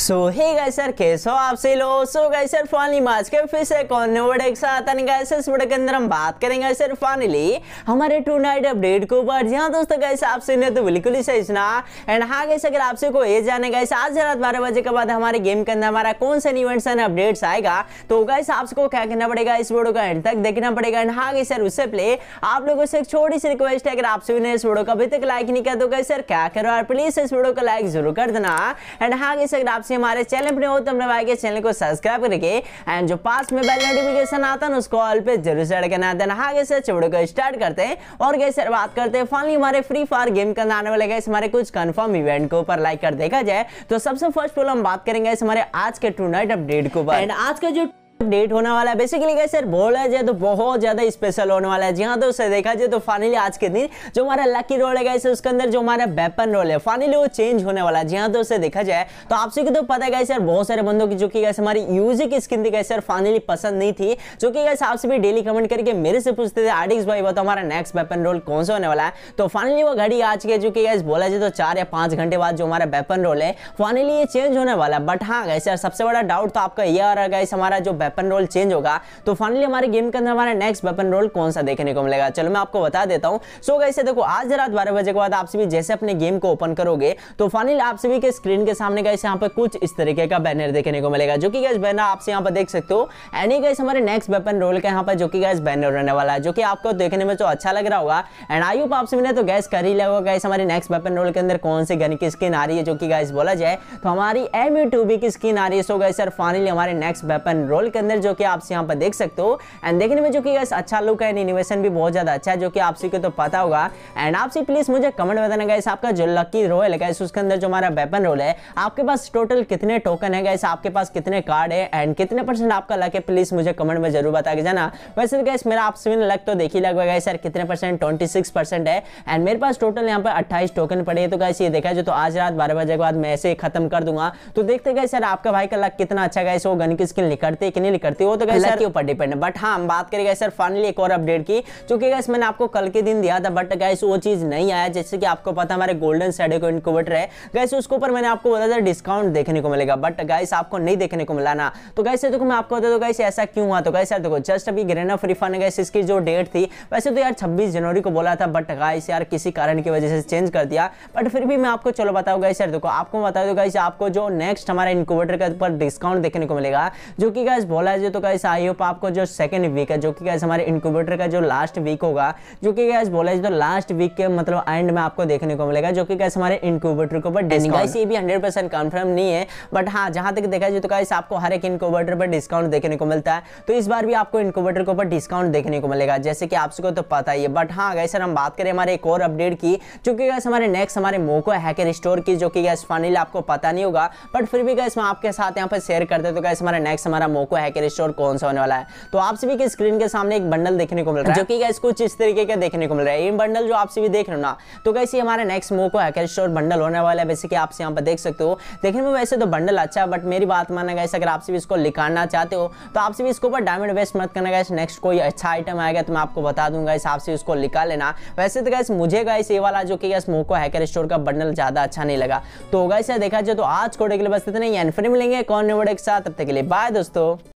सो हे गए सर कैसे हो आप से लो सो गए सर फाइनली मार्च के फिर से कौन ने वर्ड एक साथ आने गए सर इस वर्ड के अंदर हम बात करेंगे सर फाइनली हमारे टू नाइट अपडेट के ऊपर जी हाँ दोस्तों गाइस आपसे ने तो बिल्कुल ही सही सुना एंड हाँ गाइस अगर आपसे को ये जाने गाइस आज रात बारह बजे के बाद हमारे गेम के अंदर हमारा कौन सा इवेंट्स एंड अपडेट्स आएगा तो गाइस आपको क्या करना पड़ेगा इस वर्डो का एंड तक देखना पड़ेगा एंड हाँ गए सर उससे पहले आप लोगों से एक छोटी सी रिक्वेस्ट है अगर आपसे ने इस वर्डो का अभी तक लाइक नहीं कर दो गए सर क्या करो और प्लीज इस वर्डो को लाइक जरूर कर देना एंड हाँ गए अगर आप आपसे हमारे चैनल पर हो तो अपने भाई के चैनल को सब्सक्राइब करके एंड जो पास में बेल नोटिफिकेशन आता है उसको ऑल पे जरूर से करना देना आगे से चुड़ को स्टार्ट करते हैं और गए सर बात करते हैं फाइनली हमारे फ्री फायर गेम का आने वाले गए हमारे कुछ कन्फर्म इवेंट के ऊपर लाइक कर देखा जाए तो सबसे फर्स्ट ऑल हम बात करेंगे हमारे आज के टू अपडेट के ऊपर एंड आज का जो अपडेट होने वाला है बेसिकली क्या सर बोला जाए तो बहुत ज़्यादा स्पेशल होने वाला है जी हाँ दोस्तों देखा जाए तो फाइनली आज के दिन जो हमारा लकी रोल है गैस उसके अंदर जो हमारा वेपन रोल है फाइनली वो चेंज होने वाला है जी हाँ दोस्तों देखा जाए तो आपसे तो पता है सर बहुत सारे बंदों की जो कि कैसे हमारी यूजिक स्किन थी कैसे फाइनली पसंद नहीं थी जो कि कैसे आपसे भी डेली कमेंट करके मेरे से पूछते थे आर्टिक्स भाई बताओ हमारा नेक्स्ट वेपन रोल कौन सा होने वाला है तो फाइनली वो घड़ी आज के जो कि गैस बोला जाए तो चार या पांच घंटे बाद जो हमारा वेपन रोल है फाइनली ये चेंज होने वाला है बट हाँ गैस सबसे बड़ा डाउट तो आपका ये आ रहा है हमारा जो वेपन वेपन रोल चेंज होगा तो फाइनली हमारे गेम के अंदर हमारा नेक्स्ट वेपन रोल कौन सा देखने को मिलेगा चलो मैं आपको बता देता हूँ सो कैसे देखो आज रात बारह बजे के बाद आप सभी जैसे अपने गेम को ओपन करोगे तो फाइनली आप सभी के स्क्रीन के सामने गए यहाँ पर कुछ इस तरीके का बैनर देखने को मिलेगा जो कि गैस बैनर आपसे यहाँ पर देख सकते हो एनी गैस हमारे नेक्स्ट वेपन रोल का यहाँ पर जो कि गैस बैनर रहने वाला है जो कि आपको देखने में तो अच्छा लग रहा होगा एंड आई होप सभी ने तो गैस कर ही लगा गैस हमारे नेक्स्ट वेपन रोल के अंदर कौन से गन की स्किन आ रही है जो कि गैस बोला जाए तो हमारी एम की स्किन आ रही है सो गए सर फाइनली हमारे नेक्स्ट वेपन रोल के अंदर जो कि आप यहाँ पर देख सकते हो एंड देखने में जो कि अच्छा लुक है एंड इनोवेशन भी बहुत ज़्यादा अच्छा है जो कि आप को तो पता होगा एंड आपसे प्लीज़ मुझे कमेंट बताना गैस आपका जो लकी रोल है उसके अंदर जो हमारा वेपन रोल है आपके पास टोटल कितने टोकन है गैस आपके पास कितने कार्ड है एंड कितने परसेंट आपका लक है प्लीज़ मुझे कमेंट में जरूर बता के जाना वैसे तो गाइस मेरा आपसे लक तो देखिए लगवा गया सर कितने परसेंट ट्वेंटी है एंड मेरे पास टोटल यहाँ पर अट्ठाईस टोकन पड़े तो गैस ये देखा जो तो आज रात बारह बजे के बाद मैं ऐसे खत्म कर दूंगा तो देखते गए सर आपका भाई का लक कितना अच्छा गाइस वो गन की स्किन निकलते कि फाइनली करती हो तो गैस के ऊपर डिपेंड है बट हाँ हम बात करें सर फाइनली एक और अपडेट की चूंकि गैस मैंने आपको कल के दिन दिया था बट गैस वो चीज़ नहीं आया जैसे कि आपको पता हमारे गोल्डन सैडे को इनकोवेटर है गैस उसके ऊपर मैंने आपको बताया था डिस्काउंट देखने को मिलेगा बट गैस आपको नहीं देखने को मिला ना तो गैसे देखो मैं आपको बता दो गैस ऐसा क्यों हुआ तो गैस यार देखो जस्ट अभी ग्रेन ऑफ रिफंड गैस इसकी जो डेट थी वैसे तो यार छब्बीस जनवरी को बोला था बट गैस यार किसी कारण की वजह से चेंज कर दिया बट फिर भी मैं आपको चलो बताऊँ गैस यार देखो आपको बता दो गैस आपको जो नेक्स्ट हमारे इनकोवेटर के ऊपर डिस्काउंट देखने को मिलेगा जो कि गैस बोला जाए तो कैसे आई होप आपको जो सेकंड वीक है जो कि कैसे हमारे इंक्यूबेटर का जो लास्ट वीक होगा जो कि कैसे बोला जाए तो लास्ट वीक के मतलब एंड में आपको देखने को मिलेगा जो कि कैसे हमारे इंक्यूबेटर के ऊपर डिस्काउंट ये भी हंड्रेड परसेंट कन्फर्म नहीं है बट हाँ जहाँ तक देखा जाए तो कैसे आपको हर एक इंक्यूबेटर पर डिस्काउंट देखने को मिलता है तो इस बार भी आपको इंक्यूबेटर के ऊपर डिस्काउंट देखने को मिलेगा जैसे कि आप सबको तो पता ही है बट हाँ गाइस सर हम बात करें हमारे एक और अपडेट की जो कि गैस हमारे नेक्स्ट हमारे मोको हैकर स्टोर की जो कि गैस फाइनली आपको पता नहीं होगा बट फिर भी कैसे मैं आपके साथ यहाँ पर शेयर करते तो कैसे हमारा नेक्स्ट हमारा मोको हैकर स्टोर कौन सा होने वाला है तो आप सभी के स्क्रीन के सामने एक बंडल देखने को मिल रहा है जो कि गैस कुछ इस तरीके का देखने को मिल रहा है ये बंडल जो आप सभी देख रहे हो ना तो कैसे हमारे नेक्स्ट मोको हैकर स्टोर बंडल होने वाला है वैसे कि आप यहाँ पर देख सकते हो देखने में वैसे तो बंडल अच्छा है बट मेरी बात माना गया अगर आप सभी इसको लिखाना चाहते हो तो आप सभी इसके ऊपर डायमंड वेस्ट मत करना गया नेक्स्ट कोई अच्छा आइटम आएगा तो मैं आपको बता दूंगा इस आपसे उसको लिखा लेना वैसे तो गैस मुझे गैस ये वाला जो कि गैस मोको हैकर स्टोर का बंडल ज़्यादा अच्छा नहीं लगा तो गैस देखा जाए तो आज कोडे के लिए बस इतना ही एनफ्री मिलेंगे कौन ने वर्ड एक साथ तब तक के लिए बाय दोस्तों